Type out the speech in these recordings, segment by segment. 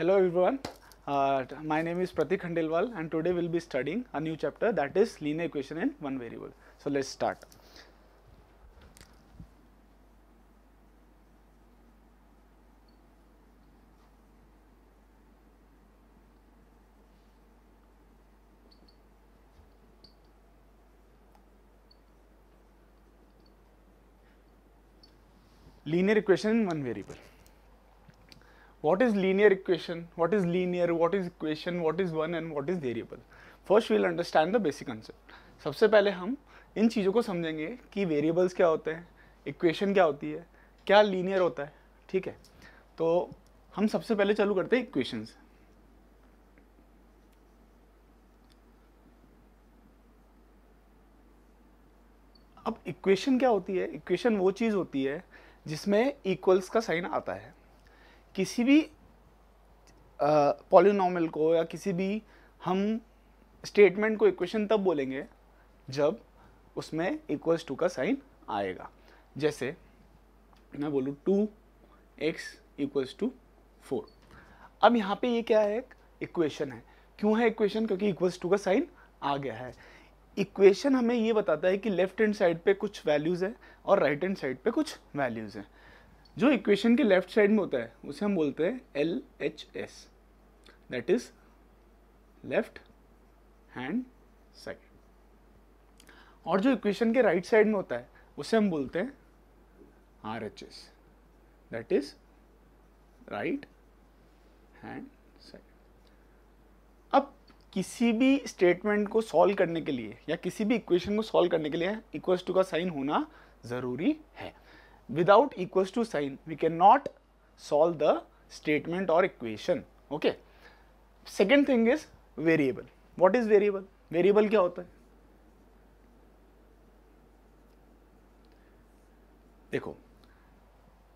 Hello everyone, uh, my name is Pratik Khandelwal and today we will be studying a new chapter that is linear equation in one variable. So, let us start. linear equation in one variable. what is linear equation, what is linear, what is equation, what is one and what is variable. First we will understand the basic concept. सबसे पहले हम इन चीज़ों को समझेंगे कि variables क्या होते हैं इक्वेशन क्या होती है क्या लीनियर होता है ठीक है तो हम सबसे पहले चालू करते हैं इक्वेशंस अब इक्वेशन क्या होती है इक्वेशन वो चीज़ होती है जिसमें इक्वल्स का साइन आता है किसी भी पॉलिनॉमल uh, को या किसी भी हम स्टेटमेंट को इक्वेशन तब बोलेंगे जब उसमें इक्वल्स टू का साइन आएगा जैसे मैं बोलूँ two X equals to four अब यहाँ पे ये क्या है इक्वेशन है क्यों है इक्वेशन क्योंकि इक्वल्स टू का साइन आ गया है इक्वेशन हमें ये बताता है कि लेफ्ट हैंड साइड पे कुछ वैल्यूज़ है और राइट हैंड साइड पे कुछ वैल्यूज़ हैं जो इक्वेशन के लेफ्ट साइड में होता है उसे हम बोलते हैं L H S that is left hand side और जो इक्वेशन के राइट right साइड में होता है उसे हम बोलते हैं R H S that is right hand side अब किसी भी स्टेटमेंट को सॉल्व करने के लिए या किसी भी इक्वेशन को सॉल्व करने के लिए इक्वल्स टू का साइन होना ज़रूरी है without equals to sign we cannot solve the statement or equation okay second thing is variable what is variable variable kya hota hai देखो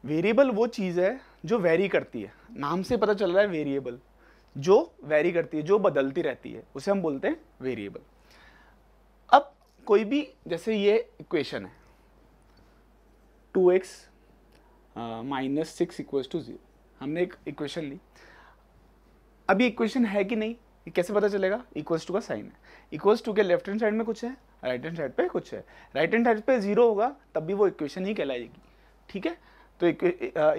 वेरिएबल वो चीज़ है जो वेरी करती है नाम से पता चल रहा है वेरिएबल जो वेरी करती है जो बदलती रहती है उसे हम बोलते हैं वेरिएबल अब कोई भी जैसे ये इक्वेशन है two X minus six equals to zero हमने एक इक्वेशन ली अभी इक्वेशन है कि नहीं ये कैसे पता चलेगा इक्वल्स टू का साइन है इक्वल्स टू के लेफ्ट हैंड साइड में कुछ है राइट हैंड साइड पे कुछ है राइट हैंड साइड पे जीरो होगा तब भी वो इक्वेशन ही कहलाएगी ठीक है तो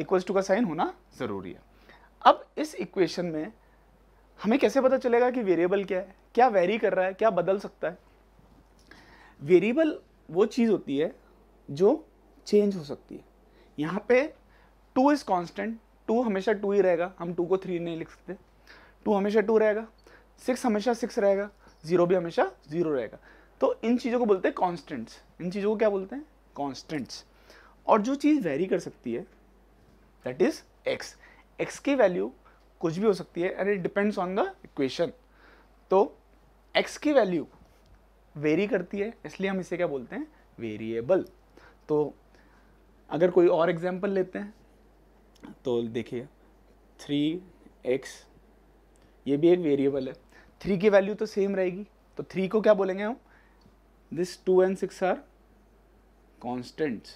इक्वल्स टू का साइन होना ज़रूरी है अब इस इक्वेशन में हमें कैसे पता चलेगा कि वेरिएबल क्या है क्या वेरी कर रहा है क्या बदल सकता है वेरिएबल वो चीज़ होती है जो चेंज हो सकती है यहाँ पे टू इज़ कॉन्स्टेंट टू हमेशा टू ही रहेगा हम टू को थ्री नहीं लिख सकते टू हमेशा टू रहेगा सिक्स हमेशा सिक्स रहेगा ज़ीरो भी हमेशा ज़ीरो रहेगा तो इन चीज़ों को बोलते हैं कॉन्स्टेंट्स इन चीज़ों को क्या बोलते हैं कॉन्स्टेंट्स और जो चीज़ वेरी कर सकती है दैट इज़ एक्स एक्स की वैल्यू कुछ भी हो सकती है and it depends on the equation तो एक्स की वैल्यू वेरी करती है इसलिए हम इसे क्या बोलते हैं वेरिएबल तो अगर कोई और एग्जाम्पल लेते हैं तो देखिए थ्री एक्स ये भी एक वेरिएबल है थ्री की वैल्यू तो सेम रहेगी तो थ्री को क्या बोलेंगे हम this two and six are constants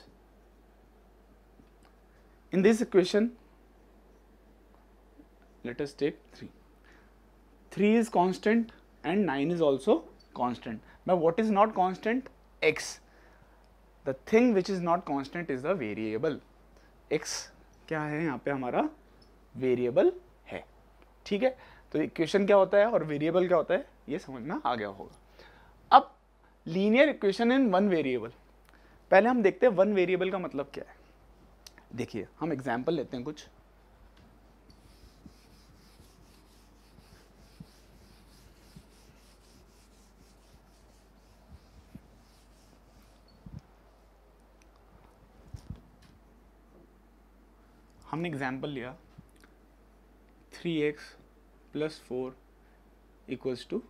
in this equation let us three three 3 is constant and 9 is also constant now what is not constant the thing which is not constant is the variable x क्या है यहाँ पे हमारा variable है ठीक है तो equation क्या होता है और वेरिएबल क्या होता है ये समझना आ गया होगा अब linear equation in one variable पहले हम देखते हैं वन वेरिएबल का मतलब क्या है देखिए हम एग्जाम्पल लेते हैं कुछ हमने एग्जाम्पल लिया three x plus four equals to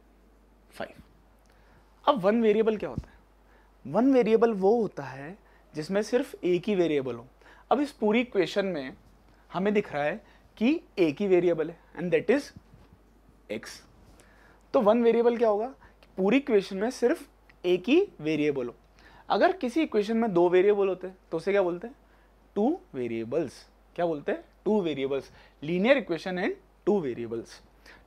five अब वन वेरिएबल क्या होता है वन वेरिएबल वो होता है जिसमें सिर्फ एक ही वेरिएबल हो अब इस पूरी क्वेश्चन में हमें दिख रहा है कि एक ही वेरिएबल है एंड दैट इज एक्स तो वन वेरिएबल क्या होगा कि पूरी क्वेश्चन में सिर्फ एक ही वेरिएबल हो अगर किसी इक्वेशन में दो वेरिएबल होते हैं तो उसे क्या बोलते हैं टू वेरिएबल्स क्या बोलते हैं two variables linear equation and two variables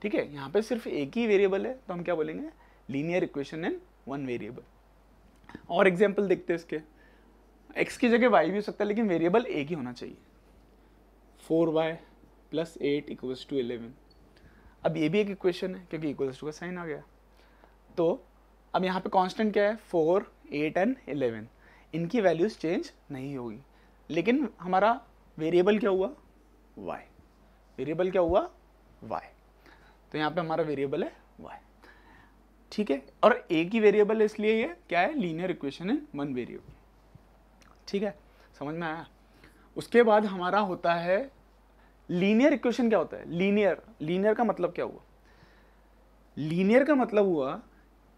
ठीक है यहाँ पे सिर्फ एक ही वेरिएबल है तो हम क्या बोलेंगे linear equation and one variable और एग्जाम्पल देखते हैं इसके एक्स की जगह वाई भी हो सकता है लेकिन वेरिएबल एक ही होना चाहिए four y plus eight equals to eleven अब ये भी एक इक्वेशन है क्योंकि इक्वल्स टू का साइन आ गया तो अब यहाँ पे कांस्टेंट क्या है फोर एट एंड एलेवन इनकी वैल्यूज़ चेंज नहीं होगी लेकिन हमारा वेरिएबल क्या हुआ वाई वेरिएबल क्या हुआ वाई तो यहाँ पे हमारा वेरिएबल है वाई ठीक है और एक ही वेरिएबल इसलिए ये क्या है linear equation in one variable ठीक है समझ में आया उसके बाद हमारा होता है लीनियर इक्वेशन क्या होता है लीनियर लीनियर का मतलब क्या हुआ लीनियर का मतलब हुआ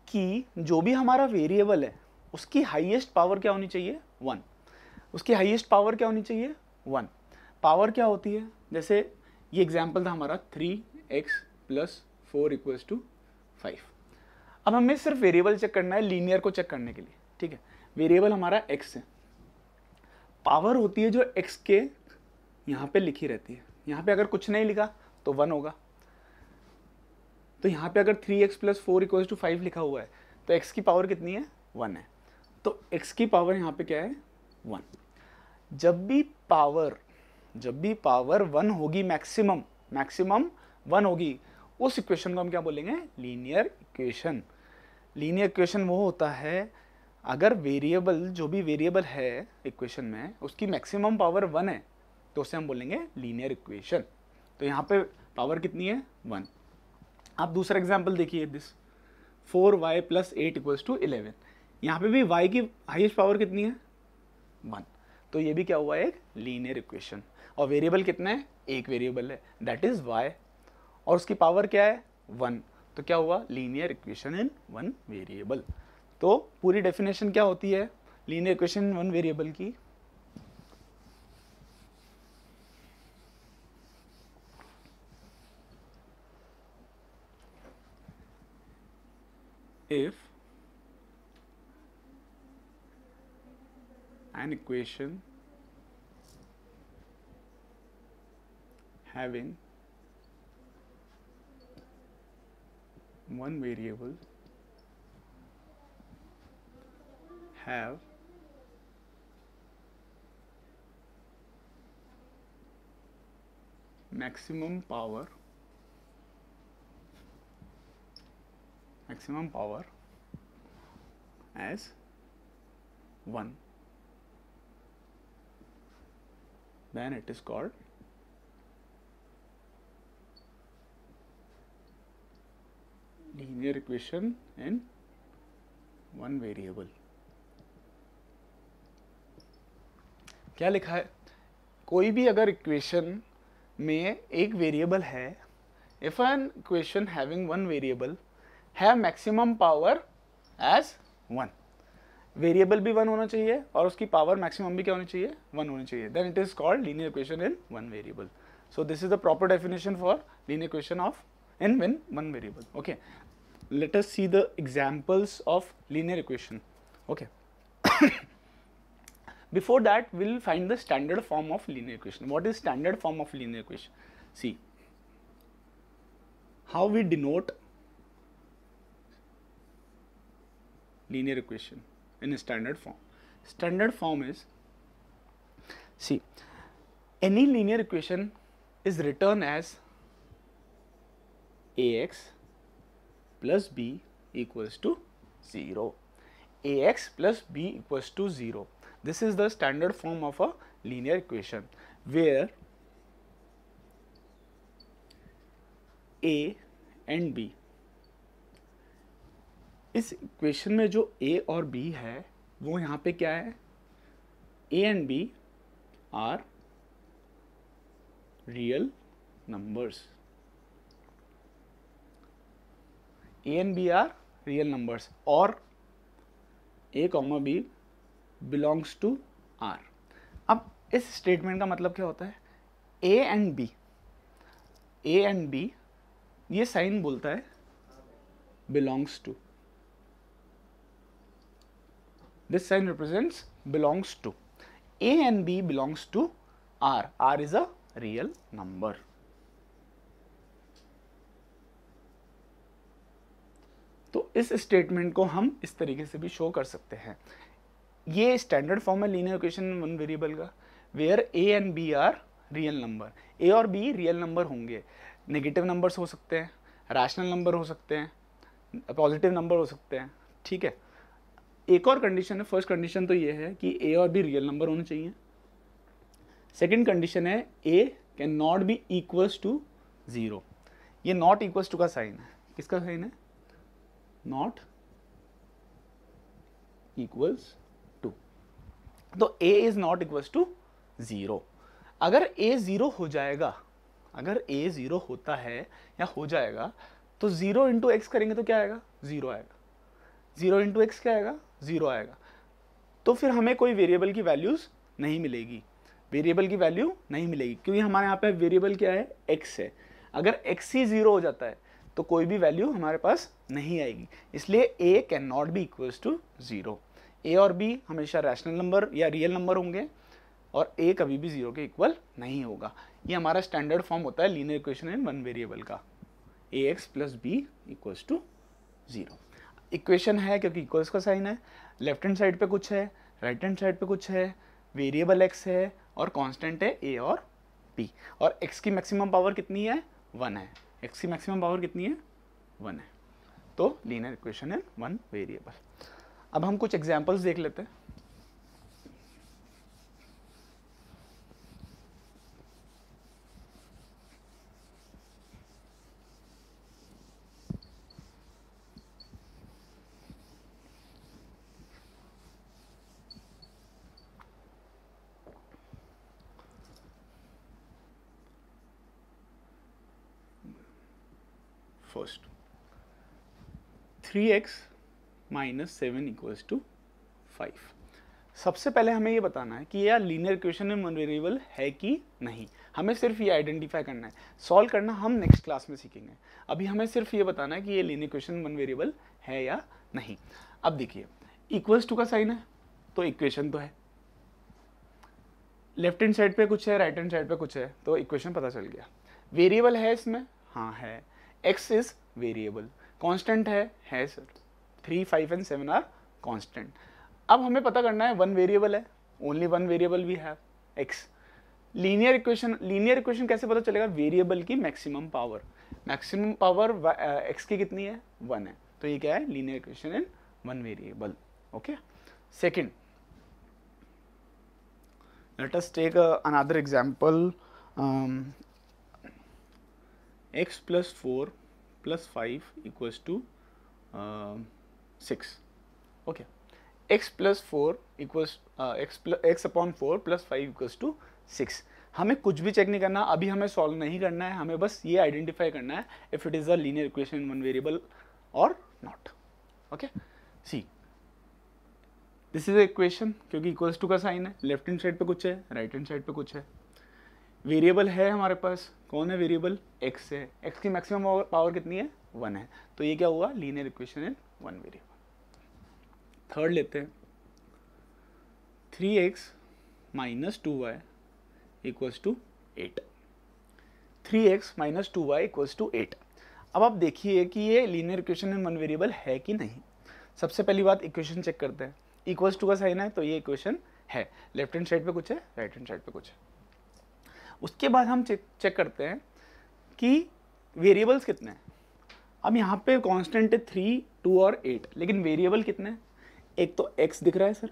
कि जो भी हमारा वेरिएबल है उसकी हाइएस्ट पावर क्या होनी चाहिए वन उसकी हाइएस्ट पावर क्या होनी चाहिए वन पावर क्या होती है जैसे ये एग्जाम्पल था हमारा three x plus four equals to five अब हमें सिर्फ वेरिएबल चेक करना है लीनियर को चेक करने के लिए ठीक है वेरिएबल हमारा एक्स है पावर होती है जो एक्स के यहाँ पे लिखी रहती है यहाँ पे अगर कुछ नहीं लिखा तो वन होगा तो यहाँ पे अगर three x plus four equals to five लिखा हुआ है तो एक्स की पावर कितनी है वन है तो एक्स की पावर यहाँ पे क्या है वन जब भी पावर जब भी पावर वन होगी मैक्सिमम मैक्सिमम वन होगी उस इक्वेशन को हम क्या बोलेंगे लीनियर इक्वेशन लीनियर इक्वेशन वो होता है अगर वेरिएबल जो भी वेरिएबल है इक्वेशन में उसकी मैक्सिमम पावर वन है तो उसे हम बोलेंगे लीनियर इक्वेशन तो यहाँ पे पावर कितनी है वन आप दूसरा एग्जाम्पल देखिए this four y plus eight equals to eleven यहाँ पे भी वाई की हाइएस्ट पावर कितनी है वन तो ये भी क्या हुआ एक लीनियर इक्वेशन और वेरिएबल कितने एक वेरिएबल है दैट इज वाई और उसकी पावर क्या है वन तो क्या हुआ linear equation in one variable तो पूरी डेफिनेशन क्या होती है linear equation in one variable की if an equation having one variable have maximum power maximum power as 1 then it is called linear equation in one variable क्या लिखा है कोई भी अगर इक्वेशन में एक वेरिएबल है if an equation having one variable have maximum power as one variable भी वन होना चाहिए और उसकी पावर मैक्सिमम भी क्या होनी चाहिए वन होनी चाहिए then it is called linear equation in one variable so this is the proper definition for linear equation of in win one variable okay let us see the examples of linear equation okay before that will find the standard form of linear equation what is standard form of linear equation see how we denote linear equation in standard form. Standard form is, see, any linear equation is written as ax plus b equals to 0 ax plus b equals to 0 this is the standard form of a linear equation where a and b इस equation में जो ए और B है वो यहाँ पे क्या है a and b are real numbers a and b are real numbers और a comma b belongs to r अब इस स्टेटमेंट का मतलब क्या होता है a and b a and b ये साइन बोलता है belongs to this sign represents belongs to. A and B belongs to R. R is a real number. तो इस स्टेटमेंट को हम इस तरीके से भी शो कर सकते हैं ये स्टैंडर्ड फॉर्म है लीनियर इक्वेशन वन वेरिएबल का where a and b are real number a और बी रियल नंबर होंगे नेगेटिव नंबर्स हो सकते हैं रैशनल नंबर हो सकते हैं पॉजिटिव नंबर हो सकते हैं ठीक है एक और कंडीशन है फर्स्ट कंडीशन तो ये है कि ए और बी रियल नंबर होने चाहिए सेकेंड कंडीशन है a can not be equals to zero ये नॉट इक्वल्स टू का साइन है किसका साइन है नॉट इक्वल्स टू तो a is not equals to zero अगर ए ज़ीरो हो जाएगा अगर ए ज़ीरो होता है या हो जाएगा तो ज़ीरो इंटू एक्स करेंगे तो क्या आएगा ज़ीरो आएगा ज़ीरो इंटू एक्स क्या आएगा ज़ीरो आएगा तो फिर हमें कोई वेरिएबल की वैल्यूज़ नहीं मिलेगी वेरिएबल की वैल्यू नहीं मिलेगी क्योंकि हमारे यहाँ पे वेरिएबल क्या है एक्स है अगर एक्स ही ज़ीरो हो जाता है तो कोई भी वैल्यू हमारे पास नहीं आएगी इसलिए a can not be equals to zero a और बी हमेशा रैशनल नंबर या रियल नंबर होंगे और ए कभी भी ज़ीरो के इक्वल नहीं होगा ये हमारा स्टैंडर्ड फॉर्म होता है linear equation in one variable का a x plus b equals to zero equation है क्योंकि इक्वल्स का साइन है लेफ्ट हैंड साइड पे कुछ है राइट हैंड साइड पे कुछ है वेरिएबल एक्स है और कांस्टेंट है ए और पी और एक्स की मैक्सिमम पावर कितनी है वन है एक्स की मैक्सिमम पावर कितनी है वन है तो linear equation in one variable अब हम कुछ एग्जाम्पल्स देख लेते हैं three x minus seven equals to five सबसे पहले हमें ये बताना है कि यह लीनियर इक्वेशन में वन वेरिएबल है कि नहीं हमें सिर्फ ये आइडेंटिफाई करना है सॉल्व करना हम नेक्स्ट क्लास में सीखेंगे अभी हमें सिर्फ ये बताना है कि ये लीनियर इक्वेशन वन वेरिएबल है या नहीं अब देखिए इक्वल्स टू का साइन है तो इक्वेशन तो है लेफ्ट हैंड साइड पे कुछ है राइट हैंड साइड पे कुछ है तो इक्वेशन पता चल गया वेरिएबल है इसमें हाँ है एक्स इज वेरिएबल कांस्टेंट है है sir three five and seven are constant अब हमें पता करना है वन वेरिएबल है only one variable we have x linear equation linear equation कैसे पता चलेगा वेरिएबल की maximum power maximum power x की कितनी है वन है तो ये क्या है linear equation in one variable okay second let us take uh, another example um, x plus plus 5 equals to uh, 6 okay x plus 4 equals uh, x plus x upon 4 plus 5 equals to 6 हमें कुछ भी check नहीं करना अभी हमें solve नहीं करना है हमें बस ये आइडेंटिफाई करना है if it is a linear equation one variable और not okay see this is equation क्योंकि इक्वल्स टू का साइन है लेफ्ट हैंड साइड पे कुछ है राइट हैंड साइड पे कुछ है वेरिएबल है हमारे पास कौन है वेरिएबल एक्स है एक्स की मैक्सिमम पावर कितनी है वन है तो ये क्या हुआ linear equation in one variable third लेते हैं three x minus two y equals to eight three x minus two y equals to eight अब आप देखिए कि ये linear equation in one variable है कि नहीं सबसे पहली बात इक्वेशन चेक करते हैं इक्वल्स टू का साइन है तो ये इक्वेशन है लेफ्ट हैंड साइड पे कुछ है राइट हैंड साइड पे कुछ है उसके बाद हम चेक चेक करते हैं कि वेरिएबल्स कितने हैं अब यहाँ पे कांस्टेंट है थ्री टू और एट लेकिन वेरिएबल कितने हैं एक तो एक्स दिख रहा है सर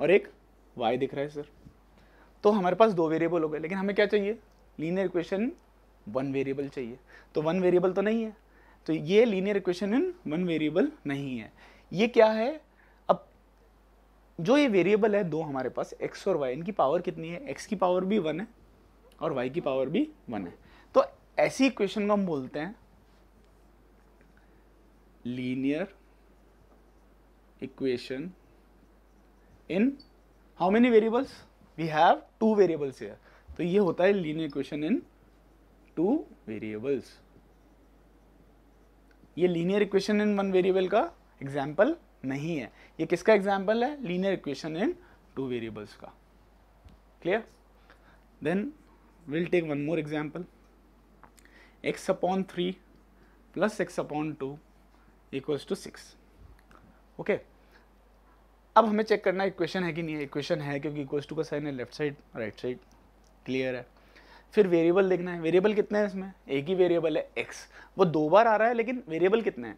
और एक वाई दिख रहा है सर तो हमारे पास दो वेरिएबल हो गए लेकिन हमें क्या चाहिए लीनियर इक्वेशन वन वेरिएबल चाहिए तो वन वेरिएबल तो नहीं है तो ये linear equation in one variable नहीं है ये क्या है अब जो ये वेरिएबल है दो हमारे पास एक्स और वाई इनकी पावर कितनी है एक्स की पावर भी वन है और वाई की पावर भी वन है तो ऐसी इक्वेशन को हम बोलते हैं linear equation in how many variables we have two variables here तो ये होता है linear equation in two variables ये linear equation in one variable का एग्जांपल नहीं है ये किसका एग्जांपल है linear equation in two variables का clear then we'll take one more example x upon 3 plus x upon 2 equals to 6 okay okay. अब हमें चेक करना है इक्वेशन है कि नहीं है इक्वेशन है क्योंकि इक्वल्स टू का साइन है left side right side clear है फिर वेरिएबल देखना है वेरिएबल कितना है इसमें एक ही वेरिएबल है एक्स वो दो बार आ रहा है लेकिन वेरिएबल कितना है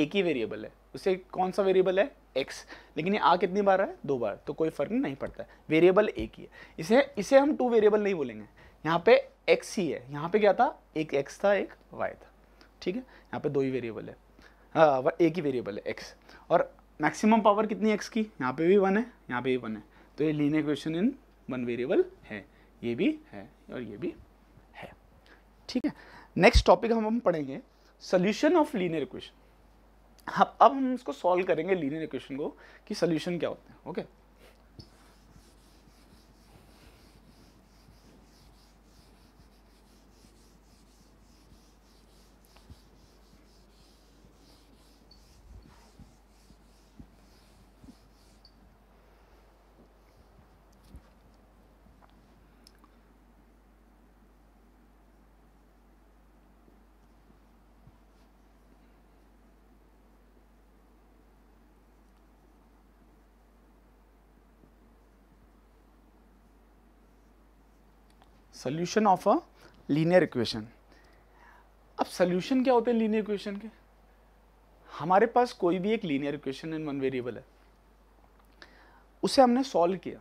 एक ही वेरिएबल है उसे कौन सा वेरिएबल है एक्स लेकिन ये आ कितनी बार आ रहा है दो बार तो कोई फर्क नहीं पड़ता है वेरिएबल एक ही है इसे इसे हम टू वेरिएबल नहीं बोलेंगे यहाँ पे एक्स ही है यहाँ पे क्या था एक एक्स था एक वाई था ठीक है यहाँ पे दो ही वेरिएबल है आ, हाँ, एक ही वेरिएबल है एक्स और मैक्सिमम पावर कितनी एक्स की यहाँ पे भी वन है यहाँ पे भी वन है तो ये linear equation in one variable है ये भी है और ये भी है ठीक है नेक्स्ट टॉपिक हम हम पढ़ेंगे सोल्यूशन ऑफ लीनियर इक्वेशन अब हम इसको सॉल्व करेंगे लीनियर इक्वेशन को कि सोल्यूशन क्या होते हैं okay okay? Solution of a linear equation अब सोल्यूशन क्या होते हैं लीनियर इक्वेशन के हमारे पास कोई भी एक linear equation in one variable है उसे हमने सॉल्व किया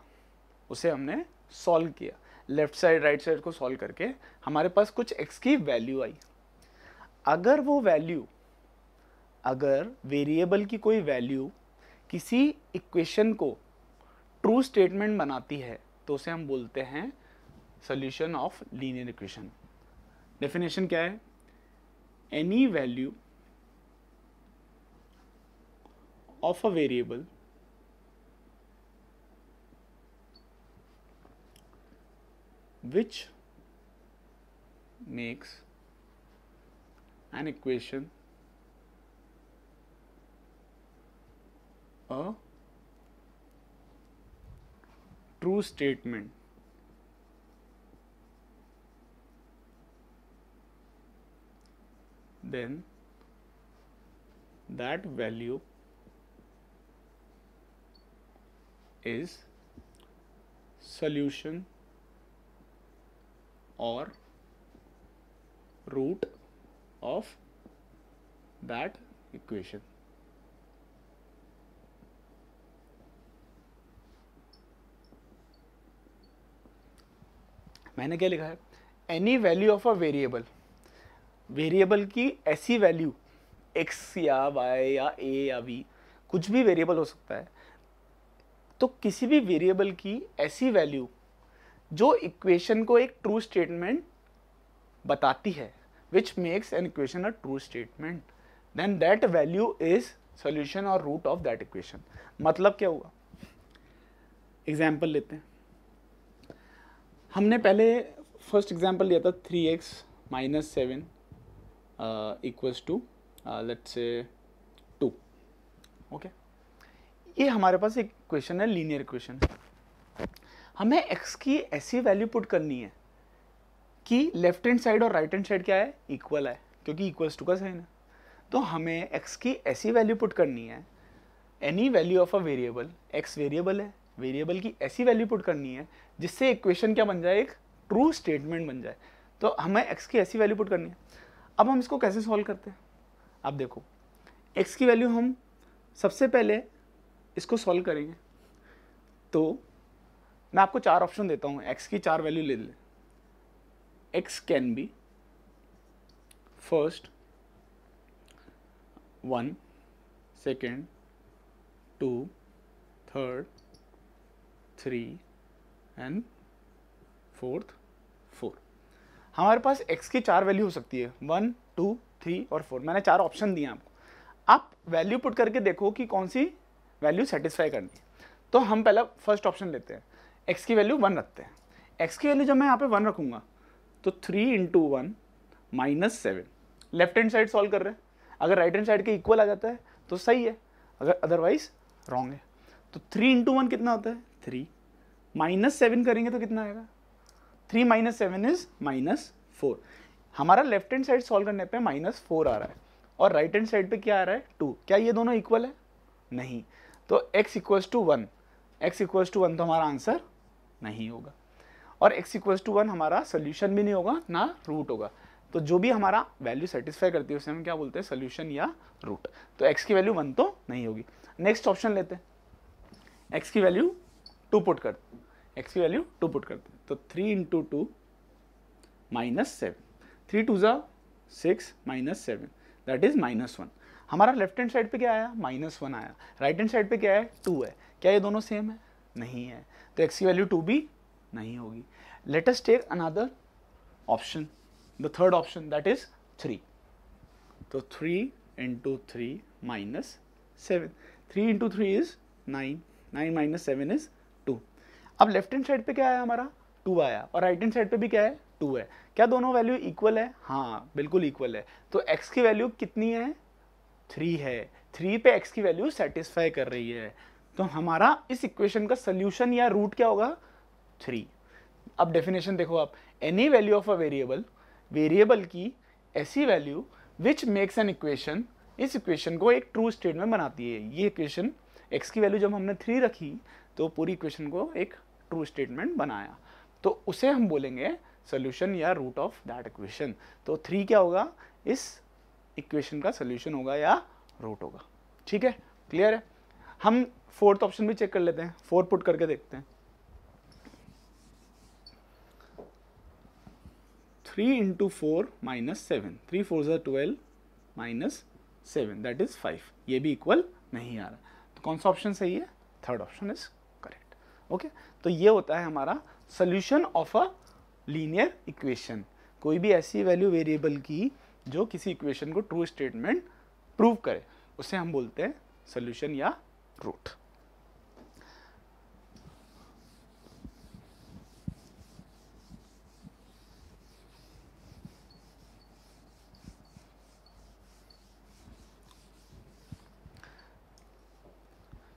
उसे हमने सॉल्व किया लेफ्ट साइड राइट साइड को सॉल्व करके हमारे पास कुछ एक्स की वैल्यू आई अगर वो वैल्यू अगर वेरिएबल की कोई वैल्यू किसी इक्वेशन को ट्रू स्टेटमेंट बनाती है तो उसे हम बोलते हैं solution of linear equation definition क्या है any value of a variable which makes an equation a true statement then that value is solution or root of that equation. मैंने क्या लिखा है any value of a variable variable की ऐसी value x या Y या ए या B कुछ भी वेरिएबल हो सकता है तो किसी भी वेरिएबल की ऐसी वैल्यू जो इक्वेशन को एक ट्रू स्टेटमेंट बताती है which makes an equation a true statement then that value is solution और रूट ऑफ दैट इक्वेशन मतलब क्या हुआ एग्जाम्पल लेते हैं हमने पहले फर्स्ट एग्जाम्पल लिया था three x minus seven uh, equals to uh, let's say two. okay ये हमारे पास एक क्वेश्चन है लीनियर क्वेश्चन हमें x की ऐसी वैल्यू पुट करनी है कि लेफ्ट हैंड साइड और राइट हैंड साइड क्या है इक्वल है क्योंकि इक्वल्स टू का साइन है तो हमें x की ऐसी वैल्यू पुट करनी है any value of a variable x variable है वेरिएबल की ऐसी वैल्यू पुट करनी है जिससे इक्वेशन क्या बन जाए एक ट्रू स्टेटमेंट बन जाए तो हमें एक्स की ऐसी वैल्यू पुट करनी है अब हम इसको कैसे सॉल्व करते हैं आप देखो x की वैल्यू हम सबसे पहले इसको सॉल्व करेंगे तो मैं आपको चार ऑप्शन देता हूँ x की चार वैल्यू ले लें x can be first one second two third three and fourth four हमारे पास एक्स की चार वैल्यू हो सकती है वन टू थ्री और फोर मैंने चार ऑप्शन दिए आपको आप वैल्यू पुट करके देखो कि कौन सी वैल्यू सेटिस्फाई करनी है तो हम पहला फर्स्ट ऑप्शन लेते हैं एक्स की वैल्यू वन रखते हैं एक्स की वैल्यू जब मैं यहाँ पे वन रखूँगा तो three into one minus seven left hand side solve कर रहे हैं अगर राइट हैंड साइड के इक्वल आ जाता है तो सही है अगर अदरवाइज रॉन्ग है तो थ्री इंटू वन कितना होता है थ्री माइनस सेवन करेंगे तो कितना आएगा three minus seven is minus four हमारा लेफ्ट हैंड साइड सॉल्व करने पे माइनस फोर आ रहा है और राइट हैंड साइड पे क्या आ रहा है टू क्या ये दोनों इक्वल है नहीं तो x equal to one x equal to one तो हमारा आंसर नहीं होगा और एक्स इक्वल टू वन हमारा सोल्यूशन भी नहीं होगा ना रूट होगा तो जो भी हमारा वैल्यू सेटिस्फाई करती है उसे हम क्या बोलते हैं सोल्यूशन या रूट तो एक्स की वैल्यू वन तो नहीं होगी नेक्स्ट ऑप्शन लेते हैं एक्स की वैल्यू टू पुट कर एक्स की वैल्यू टू पुट करते तो three into two minus seven three two ज़ा six minus seven that is minus one हमारा लेफ्ट हैंड साइड पे क्या आया माइनस वन आया राइट हैंड साइड पे क्या है टू है क्या ये दोनों सेम है नहीं है तो एक्स की वैल्यू टू भी नहीं होगी let us take another option the third option that is three तो three into three minus seven three into three is nine nine minus seven is two अब लेफ्ट हैंड साइड पे क्या आया हमारा टू आया और राइट हैंड साइड पे भी क्या है टू है क्या दोनों वैल्यू इक्वल है हाँ बिल्कुल इक्वल है तो एक्स की वैल्यू कितनी है थ्री है थ्री पे एक्स की वैल्यू सेटिस्फाई कर रही है तो हमारा इस इक्वेशन का सोल्यूशन या रूट क्या होगा थ्री अब डेफिनेशन देखो आप any value of a variable variable की ऐसी value which makes an equation इस इक्वेशन को एक ट्रू स्टेट में बनाती है ये इक्वेशन एक्स की वैल्यू जब हमने थ्री रखी तो पूरी इक्वेशन को एक ट्रू स्टेटमेंट बनाया तो उसे हम बोलेंगे सोल्यूशन या रूट ऑफ दैट इक्वेशन तो थ्री क्या होगा इस इक्वेशन का सोल्यूशन होगा या रूट होगा ठीक है क्लियर है हम फोर्थ ऑप्शन भी चेक कर लेते हैं फोर पुट करके देखते हैं three into four minus seven three four जो twelve minus seven that is five ये भी इक्वल नहीं आ रहा तो कौन सा ऑप्शन सही है third option is correct okay तो ये होता है हमारा solution of a linear equation कोई भी ऐसी वैल्यू वेरिएबल की जो किसी इक्वेशन को ट्रू स्टेटमेंट प्रूव करे उसे हम बोलते हैं सोल्यूशन या रूट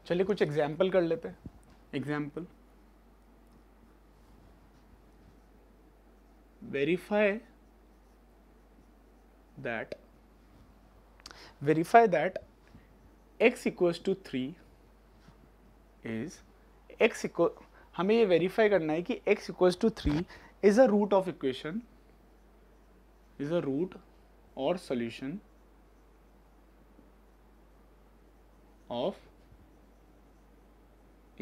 चलिए कुछ एग्जाम्पल कर लेते हैं example verify that verify that x equals to 3 is x equal हमें ये वेरीफाई करना है कि x equals to 3 is a root of equation is a root or solution of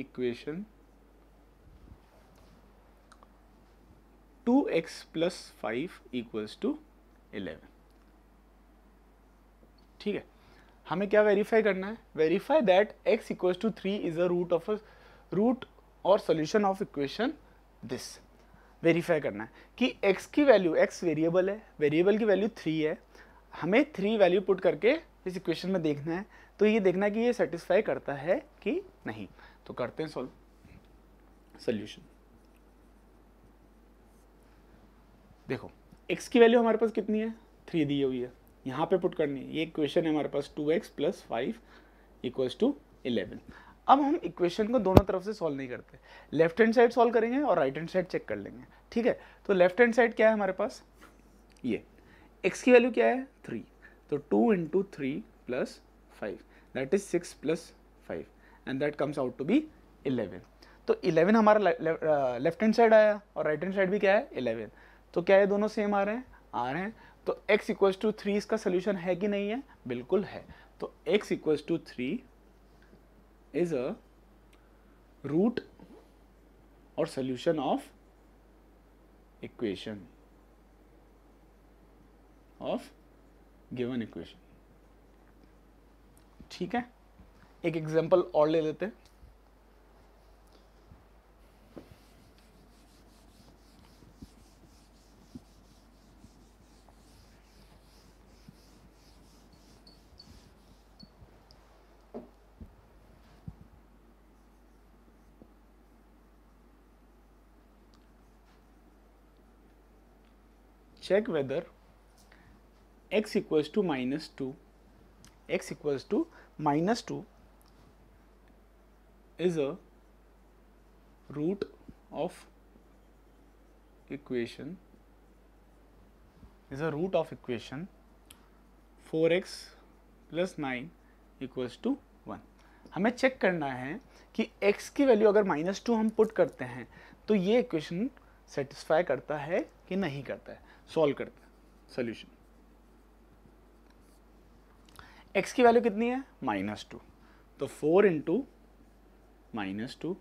equation two x plus five equals to eleven ठीक है हमें क्या verify करना है verify that x equals to three is a root of a root और solution of equation this verify करना है कि x की वैल्यू x वेरिएबल है वेरिएबल की वैल्यू थ्री है हमें थ्री वैल्यू पुट करके इस इक्वेशन में देखना है तो ये देखना है कि ये सेटिस्फाई करता है कि नहीं तो करते हैं सॉल्व सोल्यूशन देखो एक्स की वैल्यू हमारे पास कितनी है थ्री दी हुई है यहाँ पे पुट करनी है ये इक्वेशन है हमारे पास two x plus five equals to eleven अब हम इक्वेशन को दोनों तरफ से सॉल्व नहीं करते लेफ्ट हैंड साइड सॉल्व करेंगे और राइट हैंड साइड चेक कर लेंगे ठीक है तो लेफ्ट हैंड साइड क्या है हमारे पास ये एक्स की वैल्यू क्या है थ्री तो two into three plus five that is six plus five and that comes out to be eleven तो इलेवन हमारा लेफ्ट हैंड साइड आया और राइट हैंड साइड भी क्या है इलेवन तो क्या ये दोनों सेम आ रहे हैं आ रहे हैं तो x इक्वल टू थ्री इसका सोल्यूशन है कि नहीं है बिल्कुल है तो x equal to three is a root और solution of equation of given equation ठीक है एक एग्जांपल और ले लेते हैं check whether x equals to minus 2 x equals to minus 2 is a root of equation is a root of equation 4 x plus 9 equals to 1 हमें check करना है कि x की वैल्यू अगर माइनस टू हम पुट करते हैं तो ये इक्वेशन सेटिस्फाई करता है कि नहीं करता है सॉल्व करते हैं सोल्यूशन एक्स की वैल्यू कितनी है माइनस टू तो four into minus two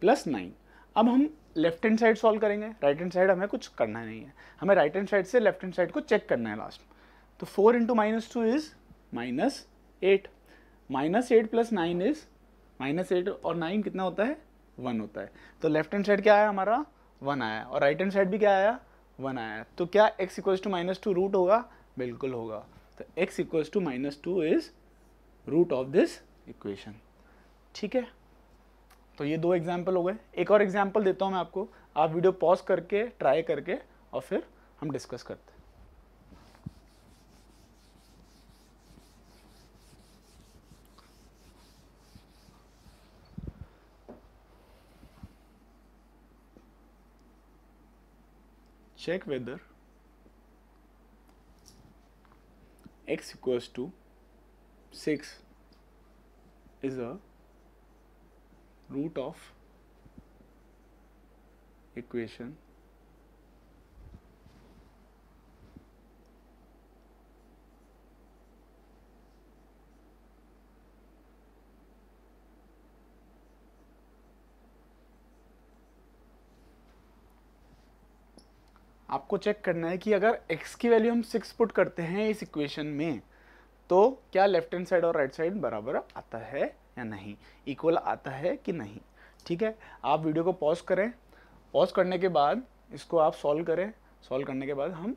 plus nine अब हम लेफ्ट हैंड साइड सॉल्व करेंगे राइट हैंड साइड हमें कुछ करना नहीं है हमें राइट हैंड साइड से लेफ्ट हैंड साइड को चेक करना है लास्ट में तो four into minus two is minus eight minus eight plus nine is minus eight और नाइन कितना होता है वन होता है तो लेफ्ट हैंड साइड क्या आया हमारा वन आया और राइट हैंड साइड भी क्या आया वन आया तो क्या x equals to minus two root होगा बिल्कुल होगा तो x equals to minus two is root of this equation ठीक है तो ये दो एग्जाम्पल हो गए एक और एग्जाम्पल देता हूँ मैं आपको आप वीडियो पॉज करके ट्राई करके और फिर हम डिस्कस करते हैं check whether x equals to 6 is a root of equation आपको चेक करना है कि अगर x की वैल्यू हम सिक्स पुट करते हैं इस इक्वेशन में तो क्या लेफ्ट हैंड साइड और राइट right साइड बराबर आता है या नहीं इक्वल आता है कि नहीं ठीक है आप वीडियो को पॉज करें पॉज करने के बाद इसको आप सॉल्व करें सॉल्व करने के बाद हम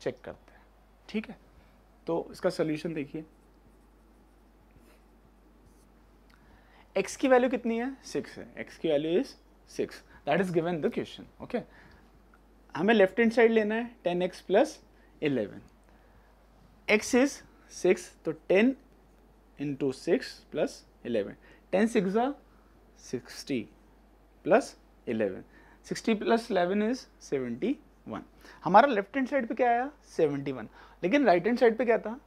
चेक करते हैं ठीक है तो इसका सोल्यूशन देखिए एक्स की वैल्यू कितनी है सिक्स है एक्स की value is six that is given the question okay हमें लेफ्ट हैंड साइड लेना है ten x plus eleven x is six तो ten into six plus eleven ten six sixty plus eleven sixty plus eleven is seventy one हमारा left hand side पे क्या आया seventy one लेकिन right hand side पे क्या था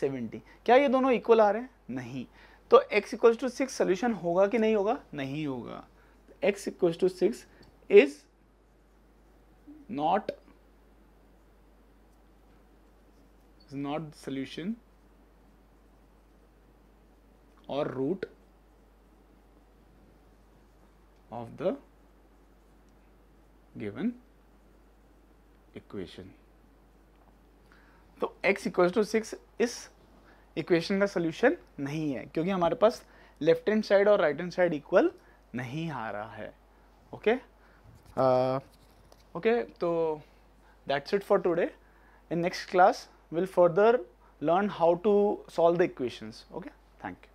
seventy क्या ये दोनों इक्वल आ रहे हैं नहीं तो x equal to six solution होगा कि नहीं होगा नहीं होगा x equal to six is not is not solution or root of the given equation तो x इक्वल टू सिक्स इस इक्वेशन का सोल्यूशन नहीं है क्योंकि हमारे पास लेफ्ट हैंड साइड और राइट हैंड साइड इक्वल नहीं आ रहा है okay okay? uh, okay so that's it for today in next class we'll further learn how to solve the equations okay thank you